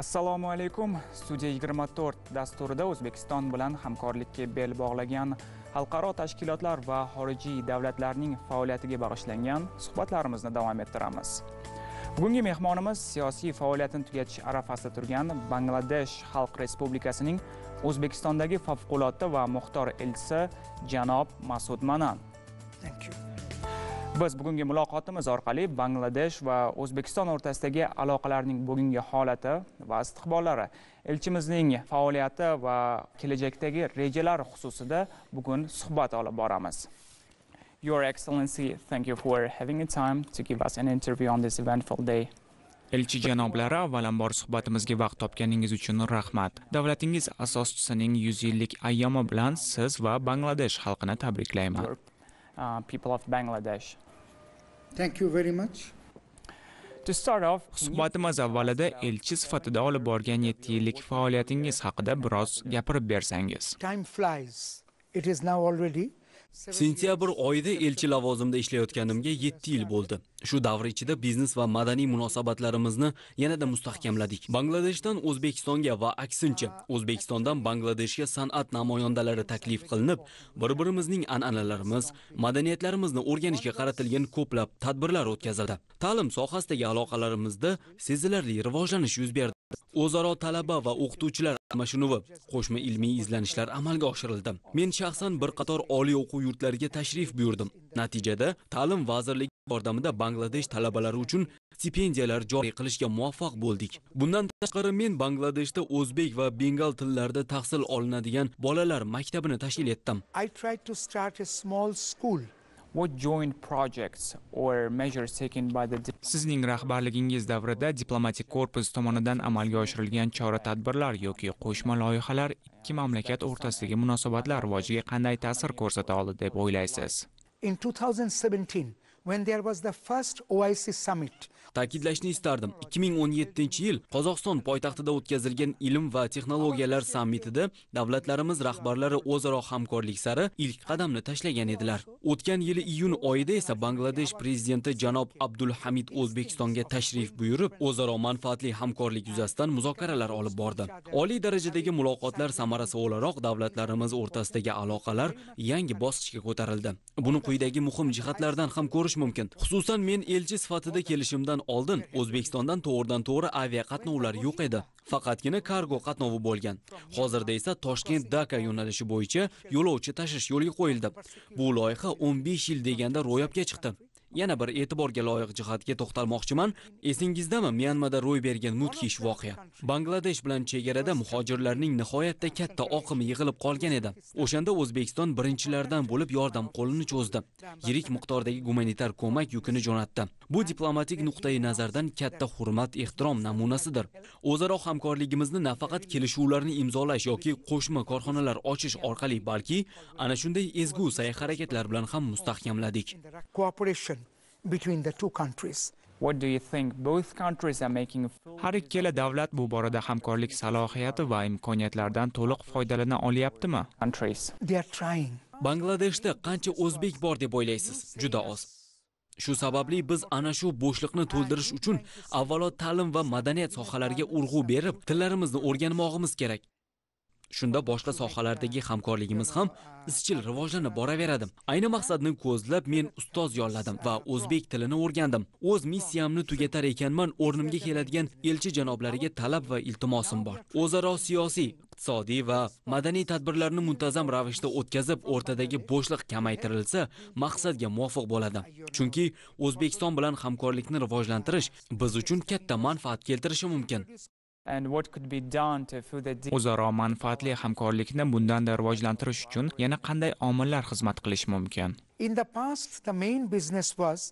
assalomu alaykum studiya 24 dasturida o'zbekiston bilan hamkorlikka bel bog'lagan xalqaro tashkilotlar va xorijiy davlatlarning faoliyatiga bag'ishlangan suhbatlarimizni davom ettiramiz bugungi mehmonimiz siyosiy faoliyatini tugatish arafasida turgan bangladesh xalq respublikasining o'zbekistondagi favqulodda va muxtor elchisi janob masud manan thank you biz bugungi muloqotimiz orqali bangladesh va o'zbekiston o'rtasidagi aloqalarning bugungi holati va istiqbollari elchimizning faoliyati va kelajakdagi rejalari xususida bugun suhbat olib boramiz Your Excellency, thank you for having a time to give us an interview on this eventful day. Elchi janoblari avvalambor suhbatimizga vaqt topganingiz uchun rahmat. Davlatingiz asoschisining 100 yillik ayyomi bilan siz va Bangladesh xalqini tabriklayman. Uh, people of Bangladesh. Thank you very much. suhbatimiz avvalida elchi sifatida olib borgan 7 yillik faoliyatingiz haqida biroz gapirib bersangiz. Time flies. It is now already Sentyabr oyida elchi lavozimida ishlayotganimga 7 yil bo'ldi. Shu davr ichida biznes va madaniy munosabatlarimizni yanada mustahkamladik. Bangladeshdan O'zbekistonga va aksincha, O'zbekistondan Bangladeshga san'at namoyandalari taklif qilinib, bir-birimizning an'analarimiz, madaniyatlarimizni o'rganishga qaratilgan ko'plab tadbirlar o'tkazildi. Ta'lim sohasidagi aloqalarimizda sezilarli rivojlanish yuz berdi. O'zaro talaba va o'qituvchilar almashinuvi qo'shma ilmiy izlanishlar amalga oshirildi men shaxsan bir qator oliy o'quv yurtlariga tashrif buyurdim natijada ta'lim vazirligi yordamida bangladesh talabalari uchun stipendiyalar joriy qilishga muvaffaq bo'ldik bundan tashqari men bangladeshda o'zbek va bengal tillarida tahsil olinadigan bolalar maktabini tashkil etdim i tried to start a small school sizning rahbarligingiz davrida diplomatik korpus tomonidan amalga oshirilgan chora tadbirlar yoki qo'shma loyihalar ikki mamlakat o'rtasidagi munosabatlar rivojiga qanday ta'sir ko'rsata oldi deb o'ylaysiz in 2017 when there was the first OIC summit ta'kidlashni istardim 2017 yil qozog'iston poytaxtida o'tkazilgan ilm va texnologiyalar sammitida davlatlarimiz rahbarlari o'zaro hamkorlik sari ilk qadamni tashlagan edilar o'tgan yili iyun oyida esa bangladesh prezidenti janob abdulhamid o'zbekistonga tashrif buyurib o'zaro manfaatli hamkorlik yuzasidan muzokaralar olib bordi oliy darajadagi muloqotlar samarasi o'laroq davlatlarimiz o'rtasidagi aloqalar yangi bosqichga ko'tarildi buni quyidagi muhim jihatlardan ham ko'rish mumkin xususan men elchi sifatida kelishimdan oldin O'zbekistondan to'g'ridan-to'g'ri avia yo'q edi. Faqatgina kargo qatnovi bo'lgan. Hozirda esa Toshkent-Daka yo'nalishi bo'yicha yo'lovchi tashish yo'lga qo'yildi. Bu loyiha 15 yil deganda ro'yobga chiqdi. yana bir e'tiborga loyiq jihatga to'xtalmoqchiman esingizdami myanmada ro'y bergan mudhish voqea bangladesh bilan chegarada muhojirlarning nihoyatda katta oqimi yig'ilib qolgan edi o'shanda o'zbekiston birinchilardan bo'lib yordam qo'lini cho'zdi yirik miqdordagi gumanitar ko'mak yukini jo'natdi bu diplomatik nuqtai nazardan katta hurmat ehtirom namunasidir o'zaro hamkorligimizni nafaqat kelishuvlarni imzolash yoki qo'shma korxonalar ochish orqali balki ana shunday ezgu sa'y harakatlar bilan ham mustahkamladik cooperation between the two countries. What do you think both countries are making Har ikkala davlat bu borada hamkorlik salohiyati va imkoniyatlardan to'liq foydalana olyaptimi? They are trying. Bangladeshda qancha o'zbek bor deb o'ylaysiz? Juda oz. Shu sababli biz ana shu bo'shliqni to'ldirish uchun avvalo ta'lim va madaniyat sohalariga urg'u berib, tillarimizni o'rganmoqimiz kerak. Shunda boshqa sohalardagi hamkorligimiz ham izchil rivojlanib boraveradi. Ayni maqsadni ko'zlab men ustoz yolladim va o'zbek tilini o'rgandim. O'z missiyamni tugatar ekanman, o'rnimga keladigan elchi janoblariga talab va iltimosim bor. O'zaro siyosiy, iqtisodiy va madaniy tadbirlarni muntazam ravishda o'tkazib, o'rtadagi bo'shliq kamaytirilsa, maqsadga muvofiq bo'ladi. Chunki O'zbekiston bilan hamkorlikni rivojlantirish biz uchun katta manfaat keltirishi mumkin. o'zaro manfaatli hamkorlikni bundanda rivojlantirish uchun yana qanday omillar xizmat qilishi mumkin in the past the main business was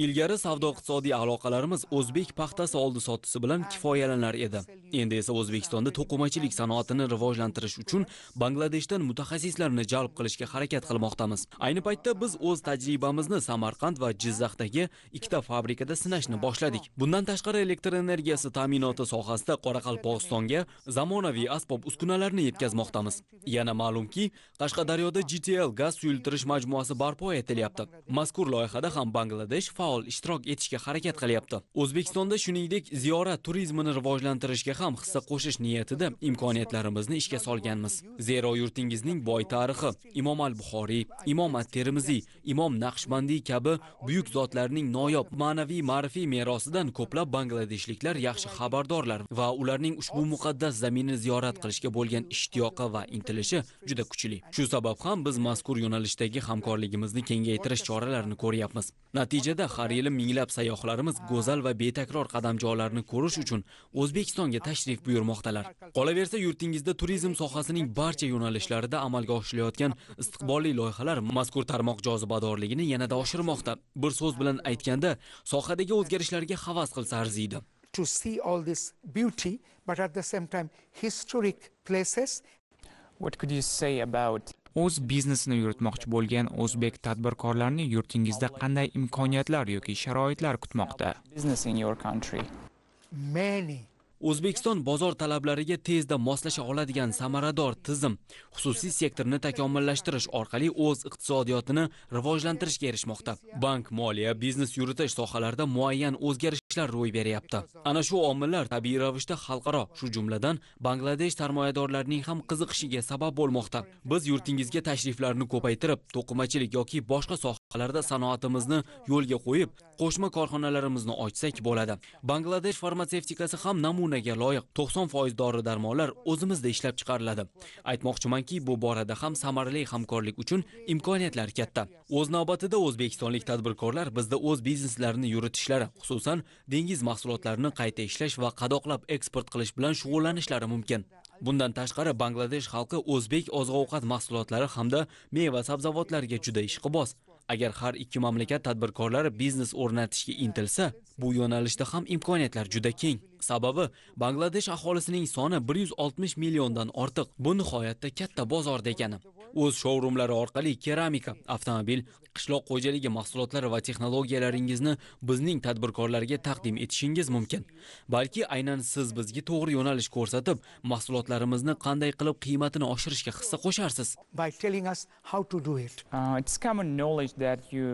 ilgari savdo iqtisodiy aloqalarimiz o'zbek paxtasi oldi sotisi bilan kifoyalanar edi endi esa o'zbekistonda to'qimachilik sanoatini rivojlantirish uchun bangladeshdan mutaxassislarni jalb qilishga harakat qilmoqdamiz ayni paytda biz o'z tajribamizni samarqand va jizzaxdagi ikkita fabrikada sinashni boshladik bundan tashqari elektr energiyasi ta'minoti sohasida qoraqalpog'istonga zamonaviy asbob uskunalarni yetkazmoqdamiz yana ma'lumki qashqadaryoda gtl gaz suyultirish majmuasi barpo etilyapti mazkur loyihada ham bangladesh faol ishtirok etishga harakat qilyapti o'zbekistonda shuningdek ziyorat turizmini rivojlantirishga ham hissa qo'shish niyatida imkoniyatlarimizni ishga solganmiz zero yurtingizning boy tarixi imom al buxoriy imom at termiziy imom naqshbandiy kabi buyuk zotlarning noyob ma'naviy ma'rifiy merosidan ko'plab bangladeshliklar yaxshi xabardorlar va ularning ushbu muqaddas zaminni ziyorat qilishga bo'lgan ishtiyoqi va intilishi juda kuchli shu sabab ham biz mazkur yo'nalishdagi hamkorligimizni kengaytirish choralarini ko'ryapmiz natijada har yili minglab sayyohlarimiz go'zal va betakror qadamjolarni ko'rish uchun O'zbekistonga tashrif buyurmoqdalar. Qolaversa, yurtingizda turizm sohasining barcha yo'nalishlarida amalga oshirilayotgan istiqbolli loyihalar mazkur tarmoq jozibadorligini yanada oshirmoqda. Bir so'z bilan aytganda, sohadagi o'zgarishlarga havas qilsa arziydi. to see all this beauty but at the same time historic places What could you say about o'z biznesini yuritmoqchi bo'lgan o'zbek tadbirkorlarni yurtingizda qanday imkoniyatlar yoki sharoitlar kutmoqda o'zbekiston bozor talablariga tezda moslasha oladigan samarador tizim xususiy sektorni takomillashtirish orqali o'z iqtisodiyotini rivojlantirishga erishmoqda bank moliya biznes yuritish sohalarida muayyan o'zgarish ishlar ro'y beryapti ana shu omillar tabiiy ravishda xalqaro shu jumladan bangladesh sarmoyadorlarining ham qiziqishiga sabab bo'lmoqda biz yurtingizga tashriflarni ko'paytirib to'qimachilik yoki boshqa soha qalarda sanoatimizni yo'lga qo'yib, qo'shma korxonalarimizni ochsak bo'ladi. Bangladesh farmatsevtikasi ham namunaga loyiq. 90% dori-darmonlar o'zimizda ishlab chiqariladi. Aytmoqchimanki, bu borada ham samarali hamkorlik uchun imkoniyatlar katta. O'z navbatida o'zbekistonlik tadbirkorlar bizda o'z bizneslarini yuritishlari, xususan dengiz mahsulotlarini qayta ishlash va qadoqlab eksport qilish bilan shug'ullanishlari mumkin. Bundan tashqari Bangladesh xalqi o'zbek oziq-ovqat mahsulotlari hamda meva-sabzavotlarga juda ishqiboz. agar har ikki mamlakat tadbirkorlari biznes o'rnatishga intilsa bu yo'nalishda ham imkoniyatlar juda keng sababi bangladesh aholisining soni 160 milliondan ortiq bu nihoyatda katta bozor degani o'z shourumlari orqali keramika avtomobil qishloq xo'jaligi mahsulotlari va texnologiyalaringizni bizning tadbirkorlarga taqdim etishingiz mumkin balki aynan siz bizga to'g'ri yo'nalish ko'rsatib mahsulotlarimizni qanday qilib qiymatini oshirishga hissa qo'sharsiz by telling us how to do it uh, it's common knowledge that you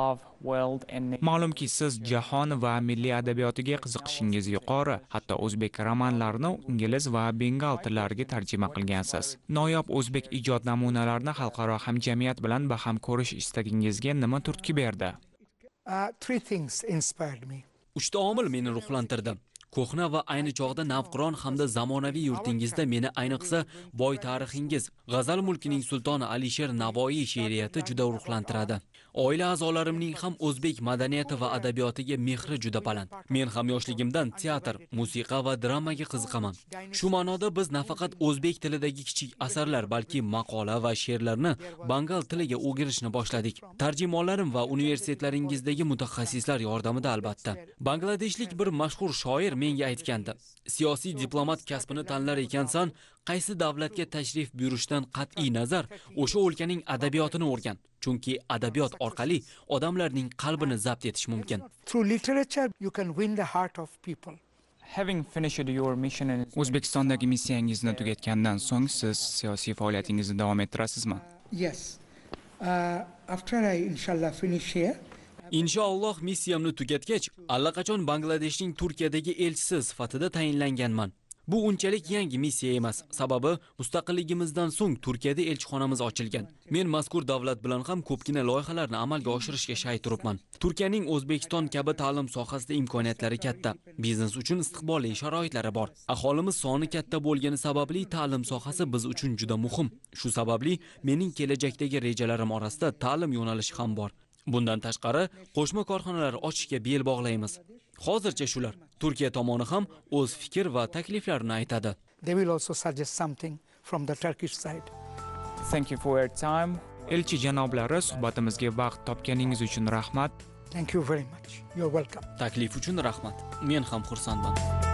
love world and ma'lumki siz jahon va milliy adabiyotiga qiziqishingiz yuqori hatto o'zbek romanlarini ingliz va bengal tillariga tarjima qilgansiz noyob o'zbek ijod namunalari korxonalarni xalqaro hamjamiyat bilan baham ko'rish istagingizga nima turtki berdi uh, uchta omil meni ruhlantirdi ko'hna va ayni chog'da navqiron hamda zamonaviy yurtingizda meni ayniqsa boy tarixingiz g'azal mulkining sultoni alisher navoiy she'riyati juda ruhlantiradi oila a'zolarimning ham o'zbek madaniyati va adabiyotiga mehri juda baland men ham yoshligimdan teatr musiqa va dramaga qiziqaman shu ma'noda biz nafaqat o'zbek tilidagi kichik asarlar balki maqola va she'rlarni bangal tiliga o'girishni boshladik tarjimonlarim va universitetlaringizdagi mutaxassislar yordamida albatta bangladeshlik bir mashhur shoir menga aytgandi siyosiy diplomat kasbini tanlar ekansan qaysi davlatga tashrif buyurishdan qat'iy nazar o'sha o'lkaning adabiyotini o'rgan chunki adabiyot orqali odamlarning qalbini zabt etish mumkin o'zbekistondagi missiyangizni tugatgandan so'ng siz siyosiy faoliyatingizni davom ettirasizmi yes uh, after i inshallah finish here inshaalloh missiyamni tugatgach allaqachon bangladeshning turkiyadagi elchisi sifatida tayinlanganman bu unchalik yangi missiya emas sababi mustaqilligimizdan so'ng turkiyada elchixonamiz ochilgan men mazkur davlat bilan ham ko'pgina loyihalarni amalga oshirishga shay turibman turkiyaning o'zbekiston kabi ta'lim sohasida imkoniyatlari katta biznes uchun istiqbolli sharoitlari bor aholimiz soni katta bo'lgani sababli ta'lim sohasi biz uchun juda muhim shu sababli mening kelajakdagi rejalarim orasida ta'lim yo'nalishi ham bor bundan tashqari qo'shma korxonalar ochishga bel bog'laymiz hozircha shular turkiya tomoni ham o'z fikr va takliflarini aytadi they will also suggest something from the turkish side thank you for your time elchi janoblari suhbatimizga vaqt topganingiz uchun rahmat thank you very much you're welcome taklif uchun rahmat men ham xursandman